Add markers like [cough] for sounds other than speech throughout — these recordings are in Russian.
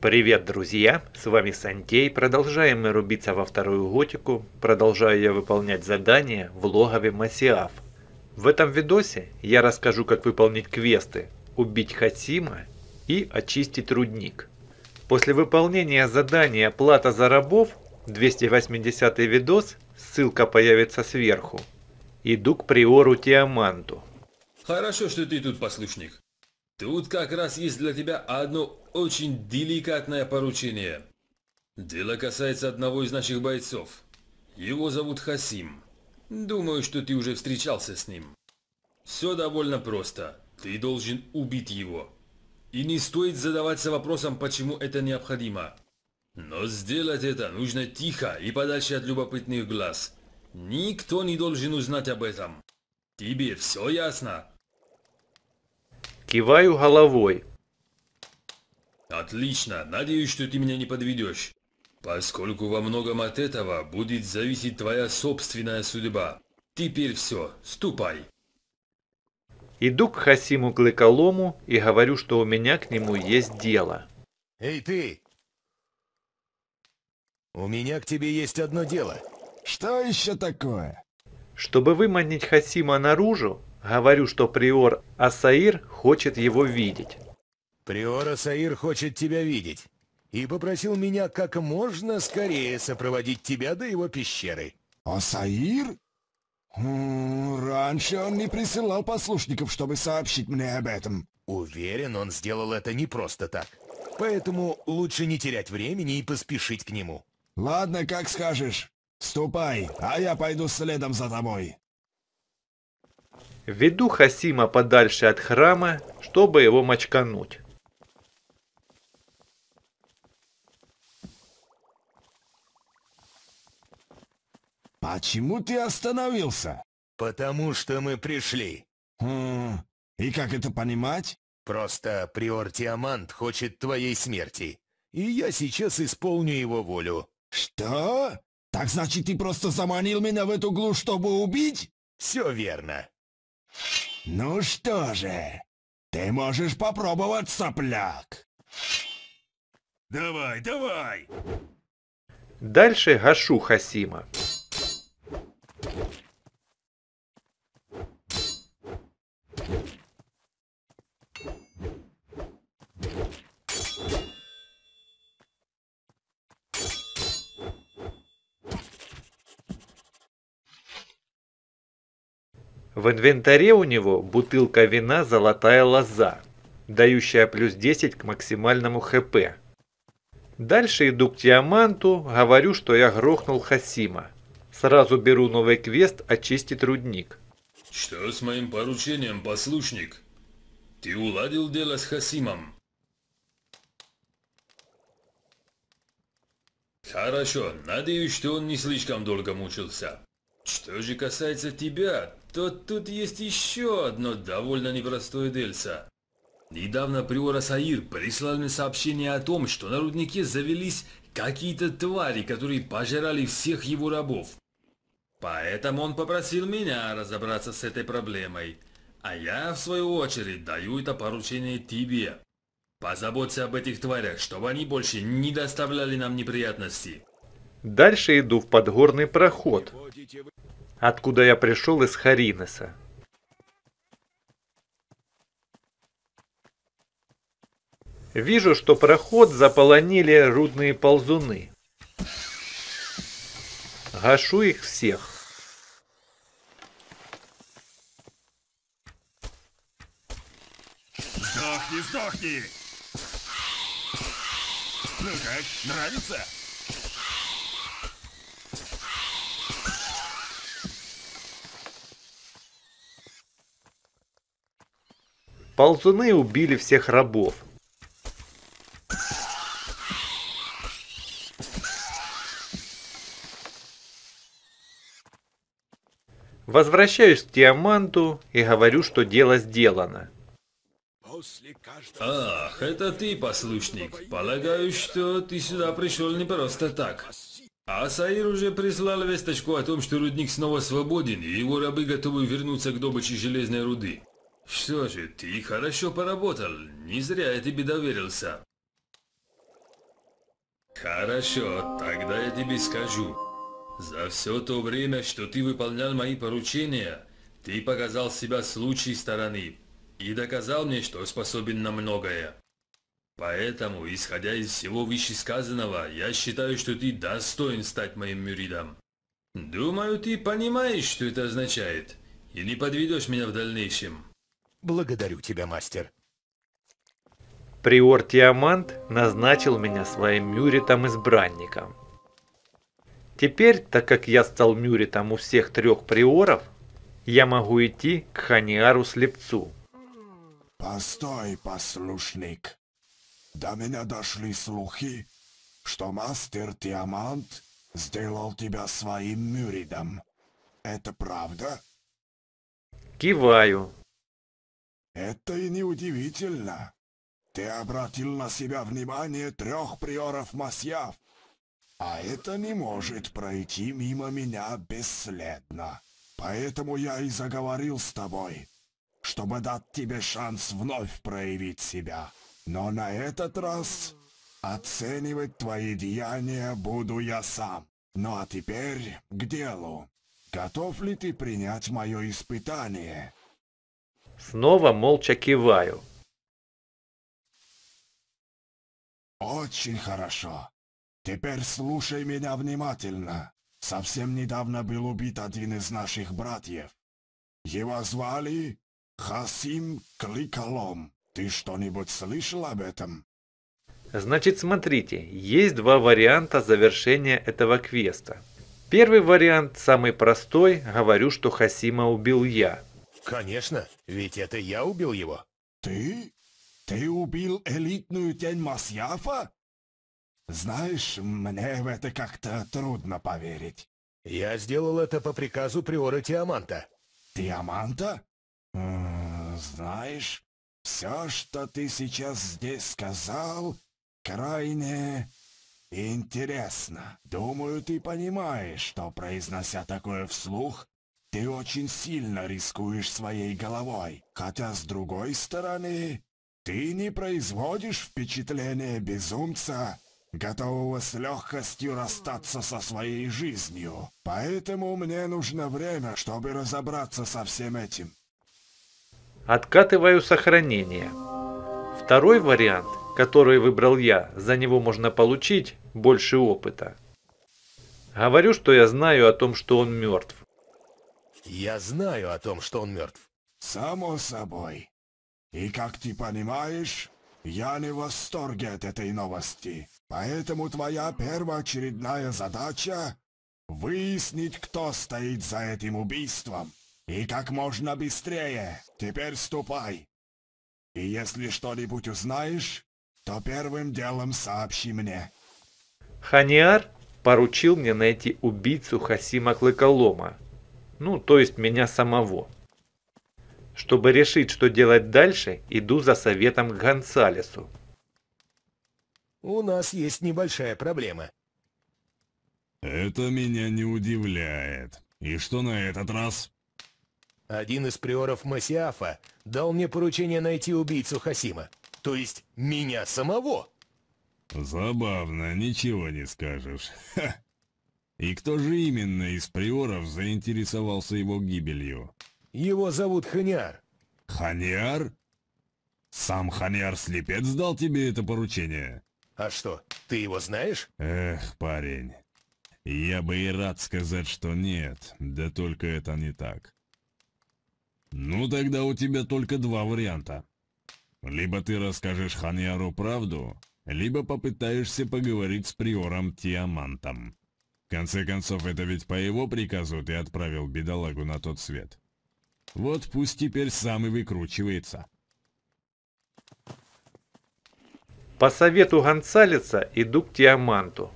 Привет, друзья! С вами Сантей. Продолжаем мы рубиться во вторую готику. Продолжаю я выполнять задание в логове Масиаф. В этом видосе я расскажу, как выполнить квесты «Убить Хасима» и «Очистить рудник». После выполнения задания «Плата за рабов» 280 видос, ссылка появится сверху. Иду к приору Тиаманту. Хорошо, что ты тут, послушник. Тут как раз есть для тебя одно очень деликатное поручение. Дело касается одного из наших бойцов. Его зовут Хасим. Думаю, что ты уже встречался с ним. Все довольно просто. Ты должен убить его. И не стоит задаваться вопросом, почему это необходимо. Но сделать это нужно тихо и подальше от любопытных глаз. Никто не должен узнать об этом. Тебе все ясно? Киваю головой. Отлично, надеюсь, что ты меня не подведешь. Поскольку во многом от этого будет зависеть твоя собственная судьба. Теперь все, ступай. Иду к Хасиму Клыколому и говорю, что у меня к нему есть дело. Эй, ты! У меня к тебе есть одно дело. Что еще такое? Чтобы выманить Хасима наружу, Говорю, что приор Асаир хочет его видеть. Приор Асаир хочет тебя видеть. И попросил меня как можно скорее сопроводить тебя до его пещеры. Асаир? Раньше он не присылал послушников, чтобы сообщить мне об этом. Уверен, он сделал это не просто так. Поэтому лучше не терять времени и поспешить к нему. Ладно, как скажешь. Ступай, а я пойду следом за тобой. Веду Хасима подальше от храма, чтобы его мочкануть. «Почему ты остановился?» «Потому что мы пришли». Хм, «И как это понимать?» «Просто приор Тиамант хочет твоей смерти, и я сейчас исполню его волю». «Что? Так значит, ты просто заманил меня в эту глушь, чтобы убить?» «Все верно. Ну что же, ты можешь попробовать, сопляк. Давай, давай. Дальше гашу Хасима. В инвентаре у него бутылка вина «Золотая лоза», дающая плюс 10 к максимальному ХП. Дальше иду к Тиаманту, говорю, что я грохнул Хасима. Сразу беру новый квест «Очистить рудник». Что с моим поручением, послушник? Ты уладил дело с Хасимом? Хорошо, надеюсь, что он не слишком долго мучился. Что же касается тебя, то тут есть еще одно довольно непростое дельце. Недавно приор Саир прислал мне сообщение о том, что на руднике завелись какие-то твари, которые пожирали всех его рабов. Поэтому он попросил меня разобраться с этой проблемой. А я, в свою очередь, даю это поручение тебе. Позаботься об этих тварях, чтобы они больше не доставляли нам неприятностей. Дальше иду в подгорный проход откуда я пришел из Харинеса. Вижу, что проход заполонили рудные ползуны. Гашу их всех. Сдохни, сдохни! Ну как, нравится? Ползуны убили всех рабов. Возвращаюсь к Диаманту и говорю, что дело сделано. Ах, это ты, послушник. Полагаю, что ты сюда пришел не просто так. А уже прислал весточку о том, что рудник снова свободен, и его рабы готовы вернуться к добыче железной руды. Что же, ты хорошо поработал. Не зря я тебе доверился. Хорошо, тогда я тебе скажу. За все то время, что ты выполнял мои поручения, ты показал себя с лучшей стороны и доказал мне, что способен на многое. Поэтому, исходя из всего вышесказанного, я считаю, что ты достоин стать моим мюридом. Думаю, ты понимаешь, что это означает, и не подведешь меня в дальнейшем. Благодарю тебя, мастер. Приор Тиамант назначил меня своим мюритом-избранником. Теперь, так как я стал мюритом у всех трех приоров, я могу идти к Ханиару Слепцу. Постой, послушник. До меня дошли слухи, что мастер Тиамант сделал тебя своим мюридом. Это правда? Киваю, это и не удивительно. Ты обратил на себя внимание трех приоров Масьяв, а это не может пройти мимо меня бесследно. Поэтому я и заговорил с тобой, чтобы дать тебе шанс вновь проявить себя. Но на этот раз оценивать твои деяния буду я сам. Ну а теперь к делу. Готов ли ты принять мое испытание?» Снова молча киваю. Очень хорошо. Теперь слушай меня внимательно. Совсем недавно был убит один из наших братьев. Его звали Хасим Кликолом. Ты что-нибудь слышал об этом? Значит, смотрите, есть два варианта завершения этого квеста. Первый вариант, самый простой, говорю, что Хасима убил я. Конечно, ведь это я убил его. Ты? Ты убил элитную тень Масьяфа? Знаешь, мне в это как-то трудно поверить. Я сделал это по приказу приора Тиаманта. Тиаманта? Знаешь, все, что ты сейчас здесь сказал, крайне интересно. Думаю, ты понимаешь, что, произнося такое вслух, ты очень сильно рискуешь своей головой, хотя с другой стороны, ты не производишь впечатление безумца, готового с легкостью расстаться со своей жизнью. Поэтому мне нужно время, чтобы разобраться со всем этим. Откатываю сохранение. Второй вариант, который выбрал я, за него можно получить больше опыта. Говорю, что я знаю о том, что он мертв. Я знаю о том, что он мертв. Само собой. И как ты понимаешь, я не в восторге от этой новости. Поэтому твоя первоочередная задача — выяснить, кто стоит за этим убийством. И как можно быстрее. Теперь ступай. И если что-нибудь узнаешь, то первым делом сообщи мне. Ханиар поручил мне найти убийцу Хасима Клыколома, ну то есть меня самого. Чтобы решить, что делать дальше, иду за советом к Гонсалесу. У нас есть небольшая проблема. Это меня не удивляет. И что на этот раз? Один из приоров Масиафа дал мне поручение найти убийцу Хасима. То есть меня самого. Забавно, ничего не скажешь. [laughs] Ха. И кто же именно из приоров заинтересовался его гибелью? Его зовут Ханиар. Ханиар? Сам Ханиар-слепец дал тебе это поручение? А что, ты его знаешь? Эх, парень. Я бы и рад сказать, что нет, да только это не так. Ну тогда у тебя только два варианта. Либо ты расскажешь Ханиару правду, либо попытаешься поговорить с приором Тиамантом. В конце концов, это ведь по его приказу ты отправил бедолагу на тот свет. Вот пусть теперь сам и выкручивается. По совету Гонсалеса иду к Тиаманту.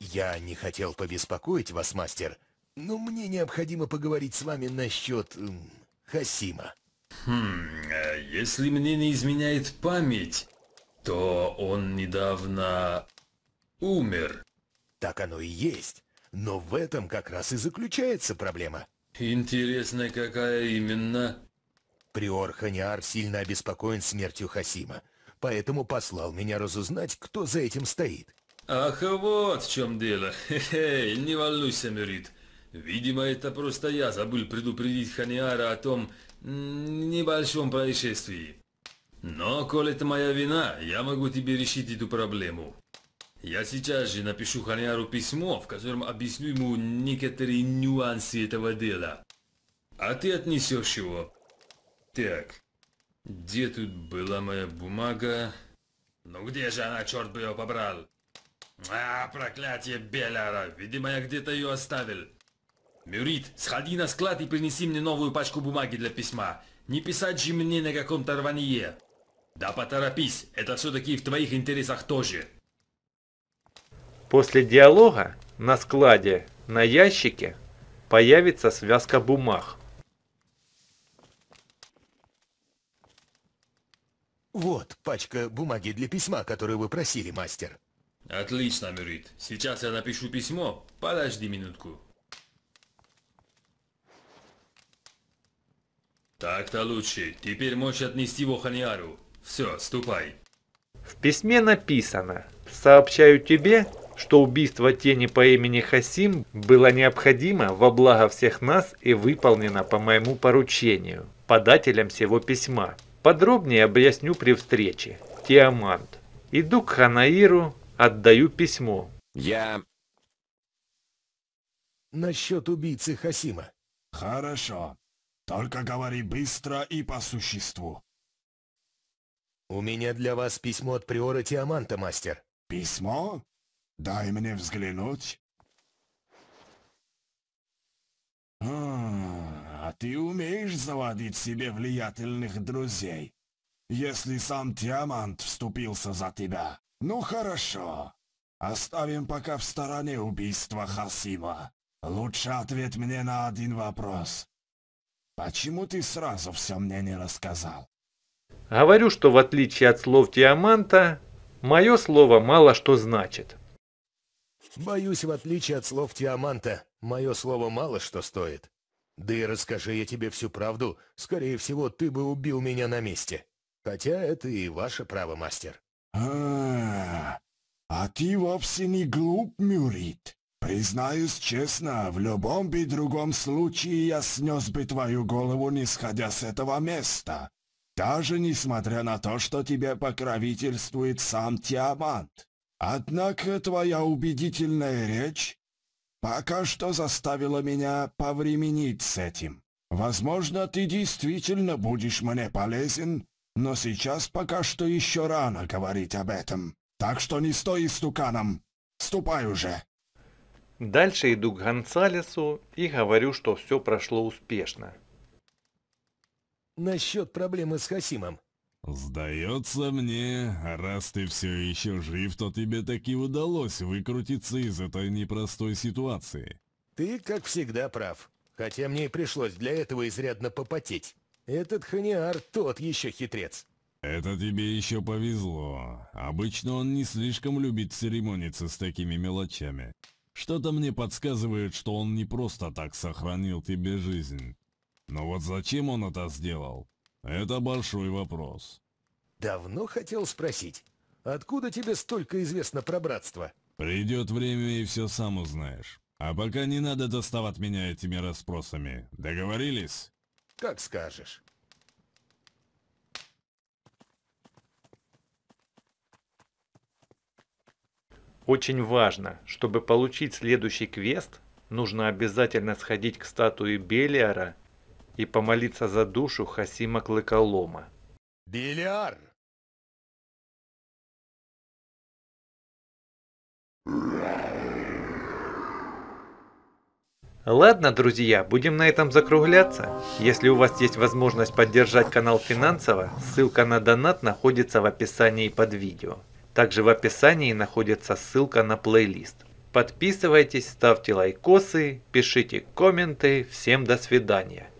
Я не хотел побеспокоить вас, мастер, но мне необходимо поговорить с вами насчет... Эм, Хасима. Хм, э, если мне не изменяет память, то он недавно умер. Так оно и есть. Но в этом как раз и заключается проблема. Интересно, какая именно? Приор Ханиар сильно обеспокоен смертью Хасима, поэтому послал меня разузнать, кто за этим стоит. Ах, вот в чем дело. Хе-хе, не волнуйся, Мюрит. Видимо, это просто я забыл предупредить Ханиара о том небольшом происшествии. Но, коль это моя вина, я могу тебе решить эту проблему. Я сейчас же напишу Ханяру письмо, в котором объясню ему некоторые нюансы этого дела. А ты отнесешь его. Так, где тут была моя бумага? Ну где же она, черт бы ее побрал? А, проклятие Беляра, видимо я где-то ее оставил. Мюрит, сходи на склад и принеси мне новую пачку бумаги для письма. Не писать же мне на каком-то рванье. Да поторопись, это все-таки в твоих интересах тоже. После диалога на складе на ящике появится связка бумаг. Вот пачка бумаги для письма, которую вы просили, мастер. Отлично, Мюрит. Сейчас я напишу письмо. Подожди минутку. Так-то лучше. Теперь можешь отнести его Ханиару. Все, ступай. В письме написано. Сообщаю тебе, что убийство тени по имени Хасим было необходимо во благо всех нас и выполнено по моему поручению, подателям всего письма. Подробнее объясню при встрече. Тиамант. Иду к Ханаиру, отдаю письмо. Я... Насчет убийцы Хасима. Хорошо. Только говори быстро и по существу. У меня для вас письмо от приора Тиаманта, мастер. Письмо? Дай мне взглянуть. А, а ты умеешь заводить себе влиятельных друзей, если сам Тиамант вступился за тебя. Ну хорошо. Оставим пока в стороне убийство Хасима. Лучше ответь мне на один вопрос. Почему ты сразу все мне не рассказал? Говорю, что в отличие от слов Диаманта, мое слово мало что значит. Боюсь, в отличие от слов Тиаманта, мое слово мало что стоит. Да и расскажи я тебе всю правду, скорее всего, ты бы убил меня на месте. Хотя это и ваше право, мастер. А, -а, -а. а ты вовсе не глуп, Мюрит. Признаюсь честно, в любом бы другом случае я снес бы твою голову, не сходя с этого места. Даже несмотря на то, что тебе покровительствует сам Тиамант. Однако твоя убедительная речь пока что заставила меня повременить с этим. Возможно, ты действительно будешь мне полезен, но сейчас пока что еще рано говорить об этом. Так что не стой истуканом. Ступай уже. Дальше иду к Гонсалесу и говорю, что все прошло успешно. Насчет проблемы с Хасимом. «Сдается мне, раз ты все еще жив, то тебе таки удалось выкрутиться из этой непростой ситуации». «Ты, как всегда, прав. Хотя мне и пришлось для этого изрядно попотеть. Этот ханиар тот еще хитрец». «Это тебе еще повезло. Обычно он не слишком любит церемониться с такими мелочами. Что-то мне подсказывает, что он не просто так сохранил тебе жизнь. Но вот зачем он это сделал? Это большой вопрос. Давно хотел спросить, откуда тебе столько известно про братство? Придет время и все сам узнаешь. А пока не надо доставать меня этими расспросами. Договорились? Как скажешь. Очень важно, чтобы получить следующий квест, нужно обязательно сходить к статуе Белиара и помолиться за душу Хасима Клыколома. «Беляр!» Ладно, друзья, будем на этом закругляться. Если у вас есть возможность поддержать канал финансово, ссылка на донат находится в описании под видео. Также в описании находится ссылка на плейлист. Подписывайтесь, ставьте лайкосы, пишите комменты. Всем до свидания.